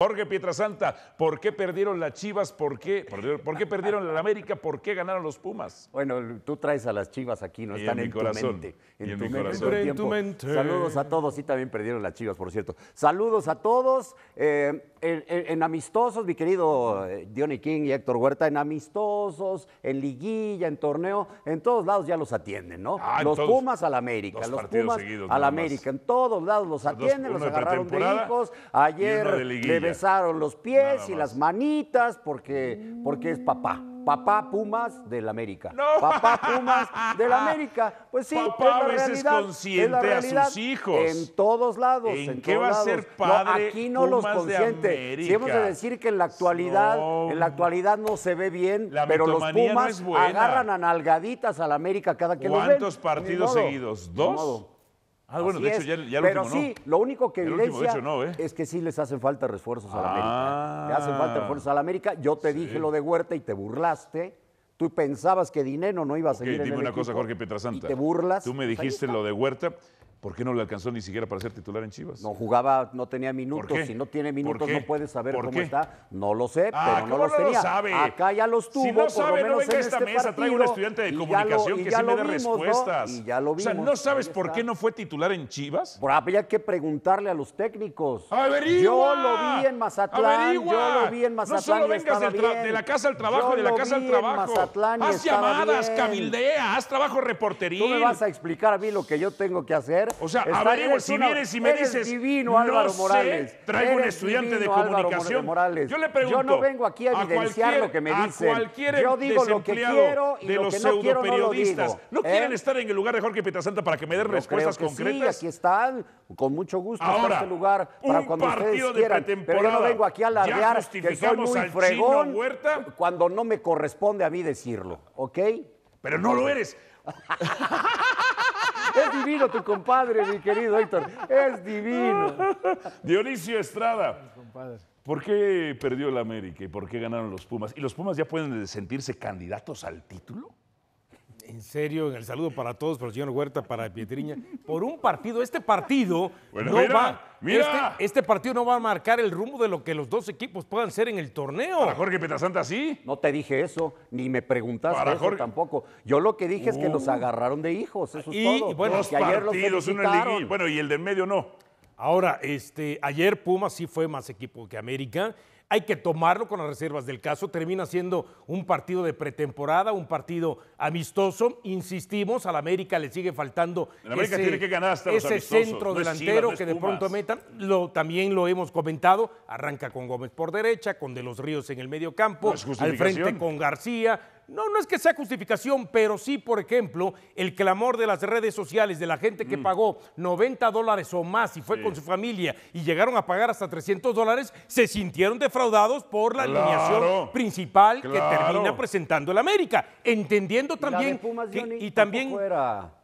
Jorge Pietrasanta, ¿por qué perdieron las Chivas? ¿Por qué, ¿Por qué perdieron la América? ¿Por qué ganaron los Pumas? Bueno, tú traes a las Chivas aquí, no están en, tu mente. En, tu mente, Saludos a todos, sí también perdieron las Chivas, por cierto. Saludos a todos. Eh, en, amistosos, mi querido eh, Diony King y Héctor Huerta, en amistosos, en liguilla, en torneo, en todos lados ya los atienden, ¿no? Ah, los Pumas Pumas la América, los Pumas al América, en todos lados los atienden, los, agarraron de hijos. Ayer Pesaron los pies y las manitas porque, porque es papá. Papá Pumas del América. Papá Pumas del América. Pues sí, papá la a veces consiente a sus hijos. En todos lados. ¿En, qué va a ser padre? aquí no los consiente. si hemos de decir que en la actualidad, no. en la actualidad no se ve bien, pero los Pumas agarran a nalgaditas al América cada que lo ven. ¿Cuántos partidos seguidos? ¿Dos? Ah, bueno, de hecho, ya, Pero sí, lo único que evidencia ¿eh? es que sí les hacen falta refuerzos a la América. Le hacen falta ah. refuerzos a la América. Yo te dije lo de Huerta y te burlaste. Tú pensabas que Dinero no iba a seguir en dime una cosa, Jorge Petrasanta. te burlas. Tú me pues dijiste lo de Huerta ¿Por qué no le alcanzó ni siquiera para ser titular en Chivas? No jugaba, no tenía minutos. Si no tiene minutos, no puede saber cómo está. No lo sé, ah, pero no lo tenía. Lo sabe? Acá ya los tuvo. Si no por no venga este esta mesa. trae un estudiante de comunicación que sí me dé respuestas. ya lo vimos. O sea, ¿no sabes por qué no fue titular en Chivas? habría que preguntarle a los técnicos. ¡Averigua! Yo lo vi en Mazatlán. ¡Averigua! Yo lo vi en Mazatlán. No solo vengas de la casa al trabajo, de la casa al trabajo. haz llamadas, cabildea, haz trabajo reportería. Tú me vas a explicar a mí lo que yo tengo que hacer. O sea, averigua, si vienes y me dices. divino, no Álvaro Morales. traigo un estudiante de comunicación. Yo le pregunto. Yo no vengo aquí a evidenciar lo que me dicen. yo digo lo que quiero y lo que no quiero, No, no, quieren ¿eh? estar en el lugar de Jorge Pietrasanta para que me den respuestas concretas. Sí, aquí están. Con mucho gusto Ahora, este lugar para un cuando partido de Pero no vengo aquí a alardear que soy muy fregón cuando no me corresponde a mí decirlo, ¿ok? Pero no lo eres. Es divino tu compadre, mi querido Héctor. Es divino. Dionisio Estrada. ¿Por qué perdió el América y por qué ganaron los Pumas? ¿Y los Pumas ya pueden sentirse candidatos al título? En serio, en el saludo para todos, para el señor Huerta, para Pietriña, por un partido. Este partido no va. Mira. Este, este, partido no va a marcar el rumbo de lo que los dos equipos puedan ser en el torneo. Para Jorge Petrasanta, sí. No te dije eso, ni me preguntaste eso tampoco. Yo lo que dije es que los uh. agarraron de hijos, eso es todo. Bueno, los partidos, uno Bueno, y el del medio no. Ahora, este, ayer Puma sí fue más equipo que América hay que tomarlo con las reservas del caso. Termina siendo un partido de pretemporada, un partido amistoso. Insistimos, al América le sigue faltando ese, centro delantero que de pronto metan. Lo, también lo hemos comentado. Arranca con Gómez por derecha, con De los Ríos en el medio campo, al frente con García, no, no es que sea justificación, pero sí, por ejemplo, el clamor de las redes sociales de la gente que mm. pagó 90 dólares o más y fue con su familia y llegaron a pagar hasta 300 dólares, se sintieron defraudados por la alineación principal que termina presentando el América. Entendiendo también. y también.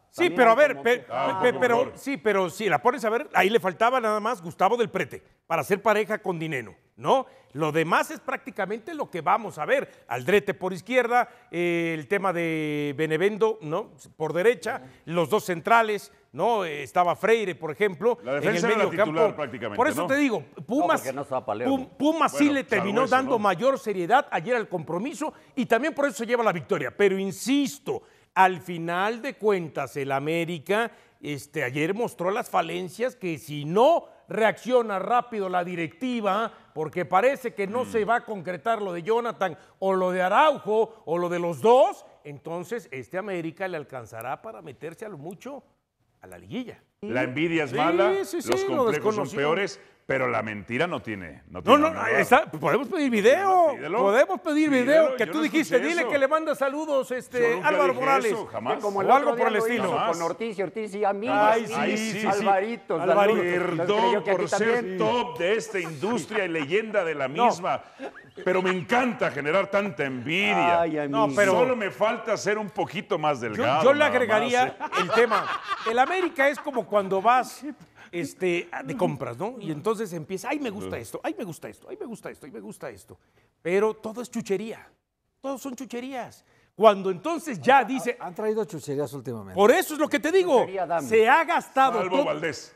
Sí, pero a ver, ah, pero, sí, pero la pones a ver, ahí le faltaba nada más Gustavo del Prete para hacer pareja con Dineno. ¿no? Lo demás es prácticamente lo que vamos a ver. Aldrete por izquierda, eh, el tema de Benevendo, ¿no? Por derecha, los dos centrales, ¿no? Estaba Freire, por ejemplo, la en el medio Titular, prácticamente, por eso te digo, Pumas, sí le terminó dando mayor seriedad ayer al compromiso y también por eso se lleva la victoria. Pero insisto, al final de cuentas, el América este, ayer mostró las falencias que si no reacciona rápido la directiva, porque parece que no mm. se va a concretar lo de Jonathan o lo de Araujo o lo de los dos, entonces este América le alcanzará para meterse a lo mucho a la liguilla. La envidia es mala, los complejos son peores, pero la mentira no tiene. No, no, no podemos pedir video. podemos pedir video. que tú dijiste, dile que le manda saludos este, Álvaro Morales. Eso, jamás. Como o algo por el estilo. Con Ortiz Ortiz y a mí. Ah, sí, Ay, sí, sí, Alvarito. Alvarito. Perdón por ser top de esta industria y leyenda de la misma. Pero me encanta generar tanta envidia. Ay, no, pero solo me falta ser un poquito más delgado. Yo, le agregaría ¿eh? el tema. El América es como cuando vas este, ah, de compras, ¿no? Y entonces empieza, ay, me gusta esto, ay, me gusta esto, ay, me gusta esto, ay, me gusta esto. Pero todo es chuchería, todos son chucherías. Cuando entonces ya dice... Han traído chucherías últimamente. Por eso es lo que te digo. Se ha gastado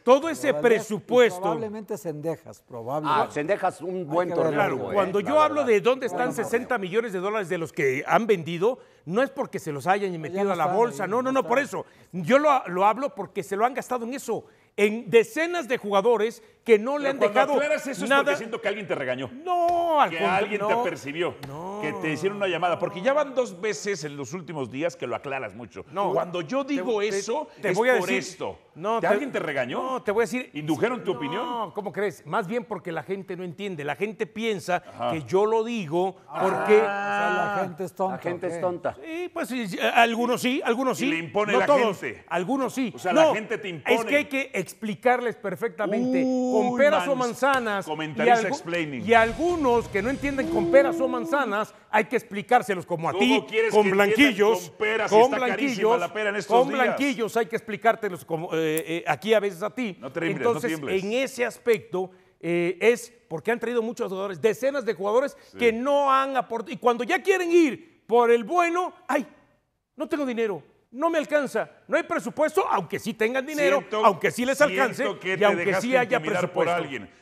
todo, ese presupuesto. Probablemente Sendejas, probablemente. Ah, Sendejas un buen torneo. Claro, cuando yo hablo de dónde están 60 millones de dólares de los que han vendido, no es porque se los hayan metido a la bolsa, no, no, no, por eso. Yo lo, lo hablo porque se lo han gastado en eso en decenas de jugadores que no le han dejado aclaras eso Es porque siento que alguien te regañó. No, Que alguien te percibió. Que te hicieron una llamada. Porque ya van dos veces en los últimos días que lo aclaras mucho. No. Cuando yo digo eso, te, es voy a por decir, esto. No, ¿Alguien te regañó? No, te voy a decir. ¿Indujeron tu opinión? No, ¿cómo crees? Más bien porque la gente no entiende. La gente piensa que yo lo digo ah, porque. o sea, la ah. gente es tonta. La gente es tonta. Sí, pues algunos sí, algunos sí. le impone no todos, gente. Algunos sí. O sea, la gente te impone. Es que hay que explicarles perfectamente. Uh con peras o manzanas. y explaining. Y algunos que no entienden con peras o manzanas, hay que explicárselos como a ti, con blanquillos. Con, peras, blanquillos. con blanquillos hay que explicártelos como, eh, eh, aquí a veces a ti. Entonces, en ese aspecto. Eh, es porque han traído muchos jugadores, decenas de jugadores que no han aportado. Y cuando ya quieren ir por el bueno, ay, no tengo dinero, no me alcanza. No hay presupuesto, aunque sí tengan dinero, aunque sí les alcance y aunque sí haya presupuesto. Por alguien.